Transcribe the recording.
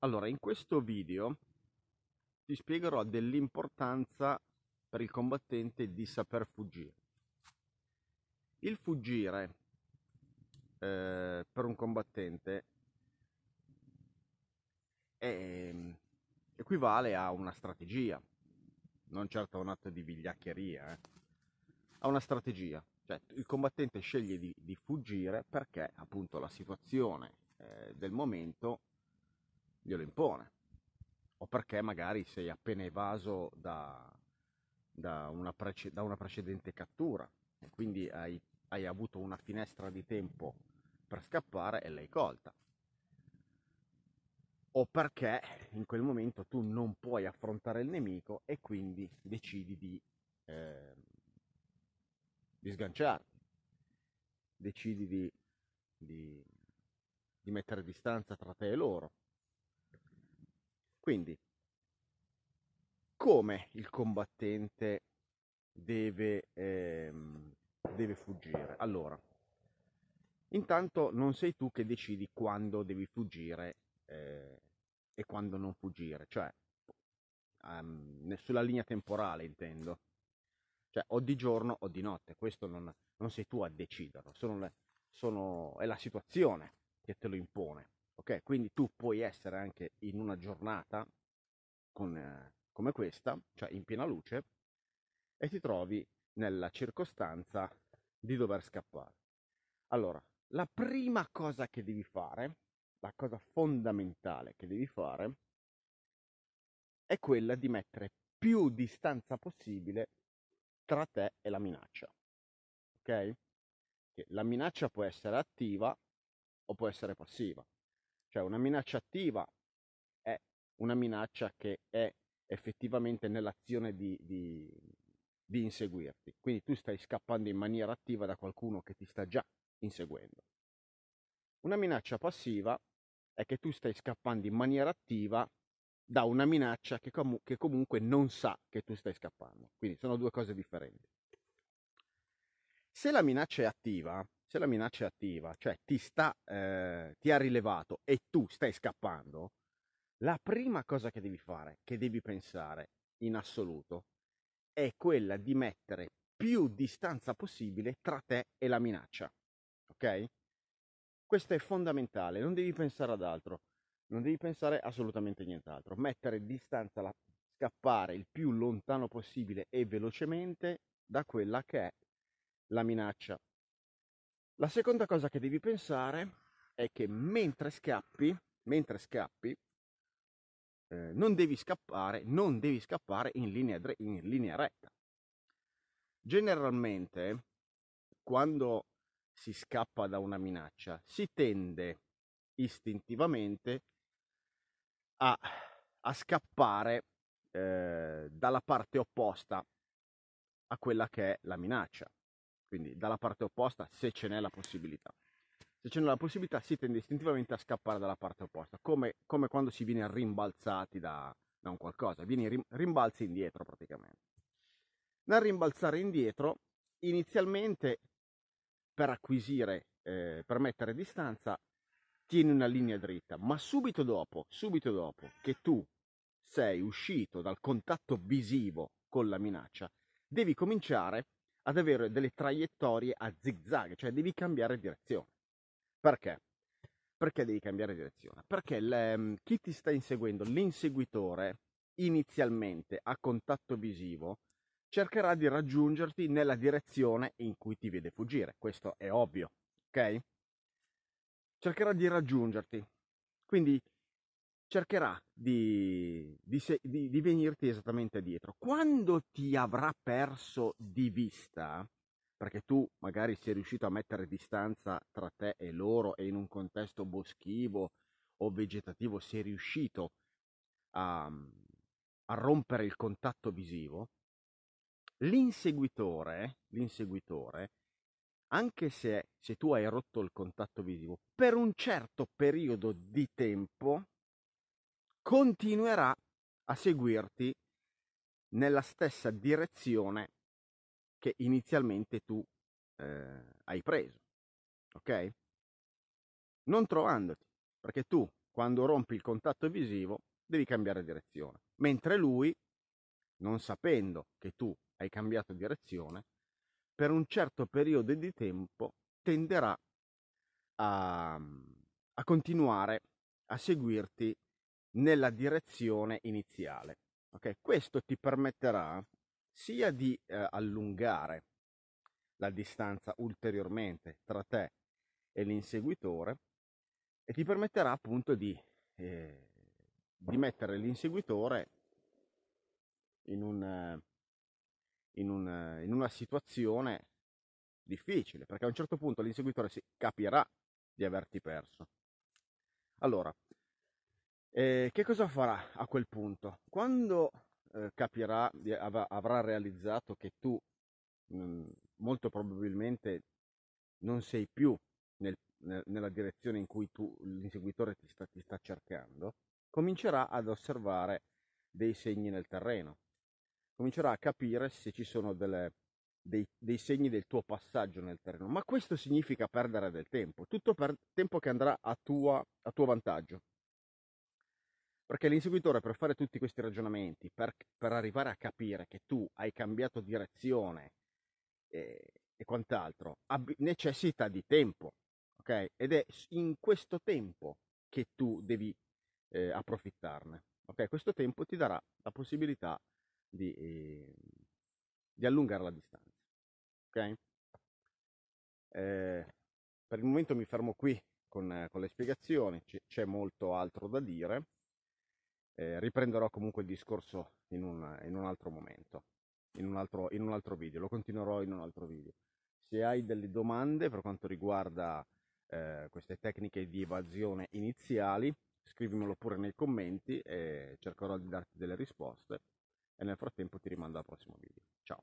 Allora, in questo video ti spiegherò dell'importanza per il combattente di saper fuggire. Il fuggire eh, per un combattente è, equivale a una strategia, non certo a un atto di vigliaccheria, eh. a una strategia. Cioè, il combattente sceglie di, di fuggire perché appunto la situazione eh, del momento glielo impone, o perché magari sei appena evaso da, da, una, prece, da una, precedente cattura e quindi hai, hai avuto una finestra di tempo per scappare e l'hai colta o perché in quel momento tu non puoi affrontare il nemico e quindi decidi di, eh, di sganciarti, decidi di, di, di mettere distanza tra te e loro quindi, come il combattente deve, ehm, deve fuggire? Allora, intanto non sei tu che decidi quando devi fuggire eh, e quando non fuggire, cioè um, sulla linea temporale intendo. Cioè, o di giorno o di notte, questo non, non sei tu a deciderlo, sono le, sono, è la situazione che te lo impone. Ok, quindi tu puoi essere anche in una giornata con, eh, come questa, cioè in piena luce, e ti trovi nella circostanza di dover scappare. Allora, la prima cosa che devi fare, la cosa fondamentale che devi fare, è quella di mettere più distanza possibile tra te e la minaccia. Ok? la minaccia può essere attiva o può essere passiva. Cioè una minaccia attiva è una minaccia che è effettivamente nell'azione di, di, di inseguirti. Quindi tu stai scappando in maniera attiva da qualcuno che ti sta già inseguendo. Una minaccia passiva è che tu stai scappando in maniera attiva da una minaccia che, com- che, comunque non sa che tu stai scappando. Quindi sono due cose differenti. Se la minaccia è attiva, se la minaccia è attiva, cioè ti, sta, eh, ti ha rilevato e tu stai scappando, la prima cosa che devi fare, che devi pensare in assoluto, è quella di mettere più distanza possibile tra te e la minaccia. Ok? Questo è fondamentale, non devi pensare ad altro, non devi pensare assolutamente nient'altro. Mettere distanza, la, scappare il più lontano possibile e velocemente da quella che è la minaccia. La seconda cosa che devi pensare è che mentre scappi, mentre scappi, eh, non devi scappare, non devi scappare in linea, in linea retta. Generalmente, quando si scappa da una minaccia, si tende istintivamente a, a scappare eh, dalla parte opposta a quella che è la minaccia quindi dalla parte opposta se ce n'è la possibilità. Se ce n'è la possibilità si tende istintivamente a scappare dalla parte opposta, come, come quando si viene rimbalzati da, da un qualcosa, vieni rim, rimbalzi indietro praticamente. Nel rimbalzare indietro, inizialmente per acquisire, eh, per mettere distanza, tieni una linea dritta, ma subito dopo, subito dopo che tu sei uscito dal contatto visivo con la minaccia, devi cominciare ad avere delle traiettorie a zig zag, cioè devi cambiare direzione. Perché? Perché devi cambiare direzione? Perché le, ehm, chi ti sta inseguendo, l'inseguitore, inizialmente a contatto visivo, cercherà di raggiungerti nella direzione in cui ti vede fuggire, questo è ovvio, ok? Cercherà di raggiungerti. Quindi cercherà di, di, di, di, venirti esattamente dietro. Quando ti avrà perso di vista, perché tu magari sei riuscito a mettere distanza tra te e loro e in un contesto boschivo o vegetativo sei riuscito a, a rompere il contatto visivo, l'inseguitore, l'inseguitore anche se, se tu hai rotto il contatto visivo, per un certo periodo di tempo continuerà a seguirti nella stessa direzione che inizialmente tu eh, hai preso. Ok? Non trovandoti, perché tu quando rompi il contatto visivo devi cambiare direzione, mentre lui, non sapendo che tu hai cambiato direzione, per un certo periodo di tempo tenderà a, a continuare a seguirti nella direzione iniziale. Okay? Questo ti permetterà sia di eh, allungare la distanza ulteriormente tra te e l'inseguitore e ti permetterà appunto di, eh, di mettere l'inseguitore in, un, in, un, in una situazione difficile, perché a un certo punto l'inseguitore si capirà di averti perso. Allora, e eh, che cosa farà a quel punto? Quando eh, capirà, avrà realizzato che tu mh, mm, molto probabilmente non sei più nel, nel, nella direzione in cui tu, l'inseguitore ti sta, ti sta cercando, comincerà ad osservare dei segni nel terreno, comincerà a capire se ci sono delle, dei, dei, segni del tuo passaggio nel terreno, ma questo significa perdere del tempo, tutto per tempo che andrà a, tua, a tuo vantaggio. Perché l'inseguitore per fare tutti questi ragionamenti, per, per arrivare a capire che tu hai cambiato direzione e, eh, e quant'altro, ab- necessita di tempo, ok? Ed è in questo tempo che tu devi eh, approfittarne, ok? Questo tempo ti darà la possibilità di, eh, di allungare la distanza, ok? Eh, per il momento mi fermo qui con, con le spiegazioni, C- c'è molto altro da dire eh, riprenderò comunque il discorso in un, in un altro momento, in un altro, in un altro, video, lo continuerò in un altro video. Se hai delle domande per quanto riguarda eh, queste tecniche di evasione iniziali, scrivimelo pure nei commenti e cercherò di darti delle risposte e nel frattempo ti rimando al prossimo video. Ciao!